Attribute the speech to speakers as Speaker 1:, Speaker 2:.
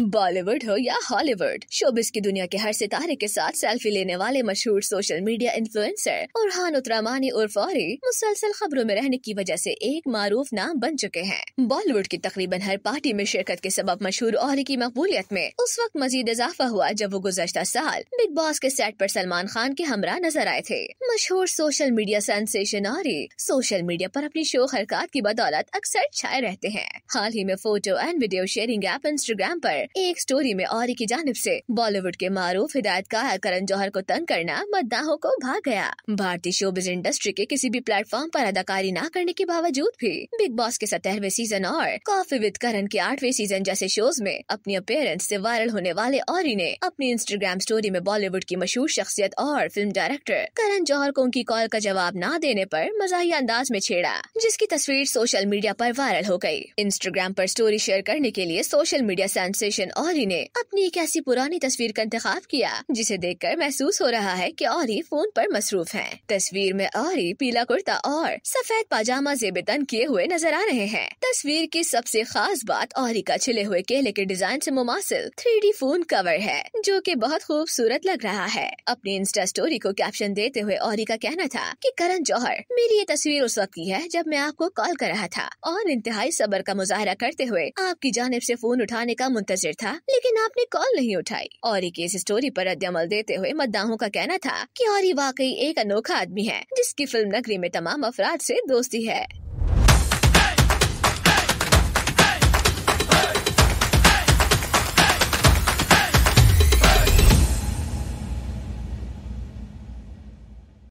Speaker 1: बॉलीवुड हो या Hollywood showbiz की दुनिया के हर सितारे के साथ सेल्फी लेने वाले मशहूर सोशल मीडिया इन्फ्लुएंसर और हान उत्तरामानी उर्फ फौरी मुसलसल खबरों में रहने की वजह से एक मारूफ नाम बन चुके हैं बॉलीवुड की तकरीबन हर पार्टी में शिरकत के सबब मशहूर औरी की मकबूलियत में उस वक्त मजीद इजाफा हुआ जब वो गुजशत साल बिग बॉस के सेट आरोप सलमान खान के हमरा नजर आए थे मशहूर social media sensation Orry social media आरोप अपनी शो हरकत की बदौलत अक्सर छाए रहते हैं हाल ही में photo and video sharing app Instagram आरोप एक स्टोरी में और की जानब से बॉलीवुड के मारूफ हिदायतकार करण जौहर को तंग करना मद्दाहों को भाग गया भारतीय शोबिज इंडस्ट्री के किसी भी प्लेटफॉर्म पर अदाकारी ना करने के बावजूद भी बिग बॉस के सतरहवे सीजन और कॉफी विद करण के आठवें सीजन जैसे शोज में अपनी अपेयरेंस से वायरल होने वाले और ने अपनी इंस्टाग्राम स्टोरी में बॉलीवुड की मशहूर शख्सियत और फिल्म डायरेक्टर करण जौहर को उनकी कॉल का जवाब न देने आरोप मजाही अंदाज में छेड़ा जिसकी तस्वीर सोशल मीडिया आरोप वायरल हो गयी इंस्टाग्राम आरोप स्टोरी शेयर करने के लिए सोशल मीडिया सेंस स्टेशन औरी ने अपनी एक ऐसी पुरानी तस्वीर का इंतखब किया जिसे देख कर महसूस हो रहा है की ओरी फोन आरोप मसरूफ है तस्वीर में औरी पीला कुर्ता और सफेद पाजामा जेबेतन किए हुए नजर आ रहे हैं तस्वीर की सबसे खास बात औरी का छिले हुए केले के डिजाइन ऐसी मुमासिल थ्री फोन कवर है जो की बहुत खूबसूरत लग रहा है अपनी इंस्टा स्टोरी को कैप्शन देते हुए औरी का कहना था कि करण जौहर मेरी ये तस्वीर उस वक्त की है जब मैं आपको कॉल कर रहा था और इंतहाई सबर का मुजाहरा करते हुए आपकी जानब ऐसी फोन उठाने का मुंतजर हाजिर था लेकिन आपने कॉल नहीं उठाई और की इस स्टोरी पर अद्यमल देते हुए मद्दाहों का कहना था कि और वाकई एक अनोखा आदमी है जिसकी फिल्म नगरी में तमाम अफराद से दोस्ती है